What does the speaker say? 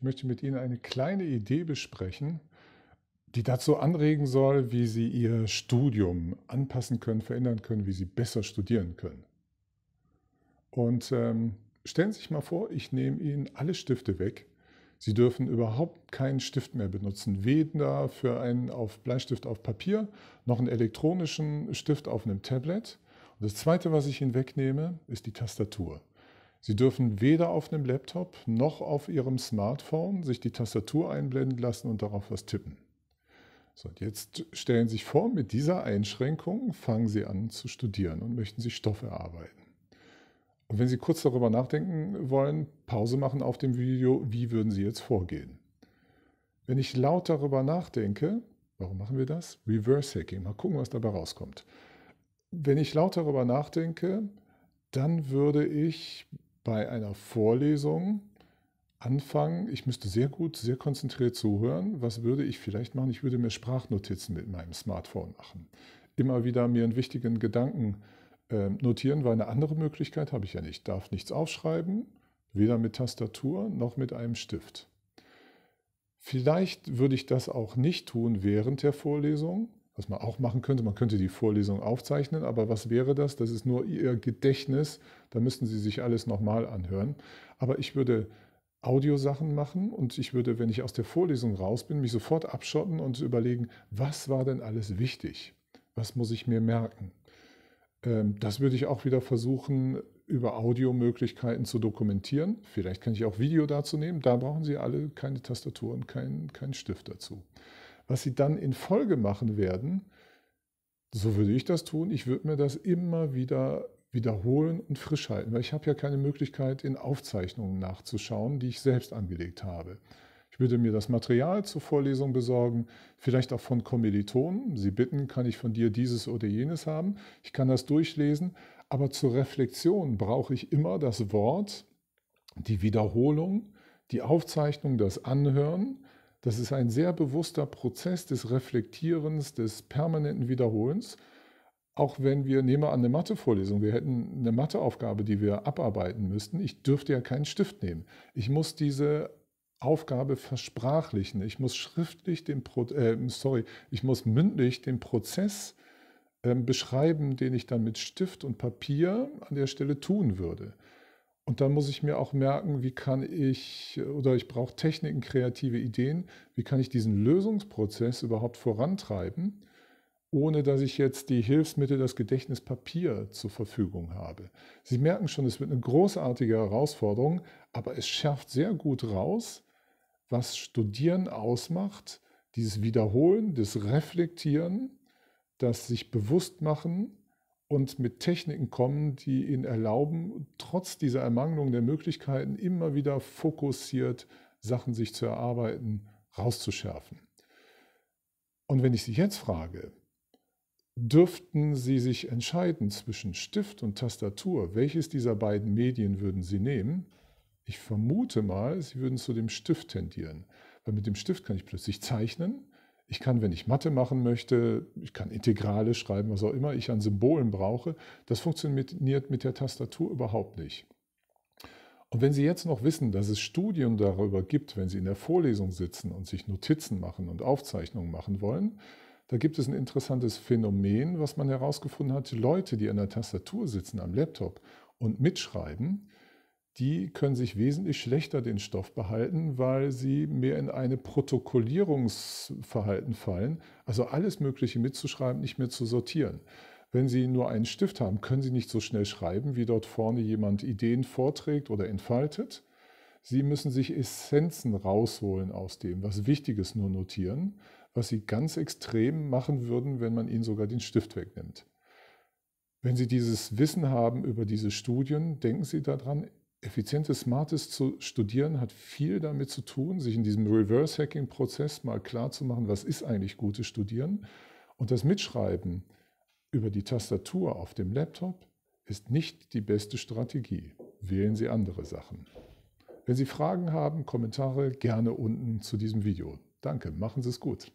Ich möchte mit Ihnen eine kleine Idee besprechen, die dazu anregen soll, wie Sie Ihr Studium anpassen können, verändern können, wie Sie besser studieren können. Und ähm, stellen Sie sich mal vor, ich nehme Ihnen alle Stifte weg. Sie dürfen überhaupt keinen Stift mehr benutzen, weder für einen auf Bleistift auf Papier noch einen elektronischen Stift auf einem Tablet. Und das Zweite, was ich Ihnen wegnehme, ist die Tastatur. Sie dürfen weder auf einem Laptop noch auf Ihrem Smartphone sich die Tastatur einblenden lassen und darauf was tippen. So, und jetzt stellen Sie sich vor, mit dieser Einschränkung fangen Sie an zu studieren und möchten Sie Stoff erarbeiten. Und wenn Sie kurz darüber nachdenken wollen, Pause machen auf dem Video, wie würden Sie jetzt vorgehen? Wenn ich laut darüber nachdenke, warum machen wir das? Reverse Hacking, mal gucken, was dabei rauskommt. Wenn ich laut darüber nachdenke, dann würde ich bei einer Vorlesung anfangen, ich müsste sehr gut, sehr konzentriert zuhören. Was würde ich vielleicht machen? Ich würde mir Sprachnotizen mit meinem Smartphone machen. Immer wieder mir einen wichtigen Gedanken äh, notieren, weil eine andere Möglichkeit habe ich ja nicht. Ich darf nichts aufschreiben, weder mit Tastatur noch mit einem Stift. Vielleicht würde ich das auch nicht tun während der Vorlesung, was man auch machen könnte, man könnte die Vorlesung aufzeichnen, aber was wäre das? Das ist nur Ihr Gedächtnis, da müssten Sie sich alles nochmal anhören. Aber ich würde Audiosachen machen und ich würde, wenn ich aus der Vorlesung raus bin, mich sofort abschotten und überlegen, was war denn alles wichtig? Was muss ich mir merken? Ähm, das würde ich auch wieder versuchen, über Audiomöglichkeiten zu dokumentieren. Vielleicht kann ich auch Video dazu nehmen. Da brauchen Sie alle keine Tastatur und keinen kein Stift dazu was sie dann in Folge machen werden, so würde ich das tun. Ich würde mir das immer wieder wiederholen und frisch halten, weil ich habe ja keine Möglichkeit, in Aufzeichnungen nachzuschauen, die ich selbst angelegt habe. Ich würde mir das Material zur Vorlesung besorgen, vielleicht auch von Kommilitonen. Sie bitten, kann ich von dir dieses oder jenes haben. Ich kann das durchlesen, aber zur Reflexion brauche ich immer das Wort, die Wiederholung, die Aufzeichnung, das Anhören, das ist ein sehr bewusster Prozess des Reflektierens, des permanenten Wiederholens. Auch wenn wir, nehmen wir an, eine Mathevorlesung, wir hätten eine Matheaufgabe, die wir abarbeiten müssten. Ich dürfte ja keinen Stift nehmen. Ich muss diese Aufgabe versprachlichen. Ich muss schriftlich den Pro äh, sorry, ich muss mündlich den Prozess äh, beschreiben, den ich dann mit Stift und Papier an der Stelle tun würde. Und dann muss ich mir auch merken, wie kann ich, oder ich brauche Techniken, kreative Ideen, wie kann ich diesen Lösungsprozess überhaupt vorantreiben, ohne dass ich jetzt die Hilfsmittel, das Gedächtnis Papier zur Verfügung habe. Sie merken schon, es wird eine großartige Herausforderung, aber es schärft sehr gut raus, was Studieren ausmacht, dieses Wiederholen, das Reflektieren, das sich bewusst machen und mit Techniken kommen, die ihnen erlauben, trotz dieser Ermangelung der Möglichkeiten immer wieder fokussiert Sachen sich zu erarbeiten, rauszuschärfen. Und wenn ich Sie jetzt frage, dürften Sie sich entscheiden zwischen Stift und Tastatur, welches dieser beiden Medien würden Sie nehmen? Ich vermute mal, Sie würden zu dem Stift tendieren, weil mit dem Stift kann ich plötzlich zeichnen, ich kann, wenn ich Mathe machen möchte, ich kann Integrale schreiben, was auch immer ich an Symbolen brauche. Das funktioniert mit der Tastatur überhaupt nicht. Und wenn Sie jetzt noch wissen, dass es Studien darüber gibt, wenn Sie in der Vorlesung sitzen und sich Notizen machen und Aufzeichnungen machen wollen, da gibt es ein interessantes Phänomen, was man herausgefunden hat. Leute, die an der Tastatur sitzen, am Laptop und mitschreiben, die können sich wesentlich schlechter den Stoff behalten, weil sie mehr in eine Protokollierungsverhalten fallen, also alles Mögliche mitzuschreiben, nicht mehr zu sortieren. Wenn Sie nur einen Stift haben, können Sie nicht so schnell schreiben, wie dort vorne jemand Ideen vorträgt oder entfaltet. Sie müssen sich Essenzen rausholen aus dem, was Wichtiges nur notieren, was Sie ganz extrem machen würden, wenn man Ihnen sogar den Stift wegnimmt. Wenn Sie dieses Wissen haben über diese Studien, denken Sie daran, effizientes Smartes zu studieren hat viel damit zu tun, sich in diesem Reverse-Hacking-Prozess mal klarzumachen, was ist eigentlich gutes Studieren. Und das Mitschreiben über die Tastatur auf dem Laptop ist nicht die beste Strategie. Wählen Sie andere Sachen. Wenn Sie Fragen haben, Kommentare gerne unten zu diesem Video. Danke, machen Sie es gut.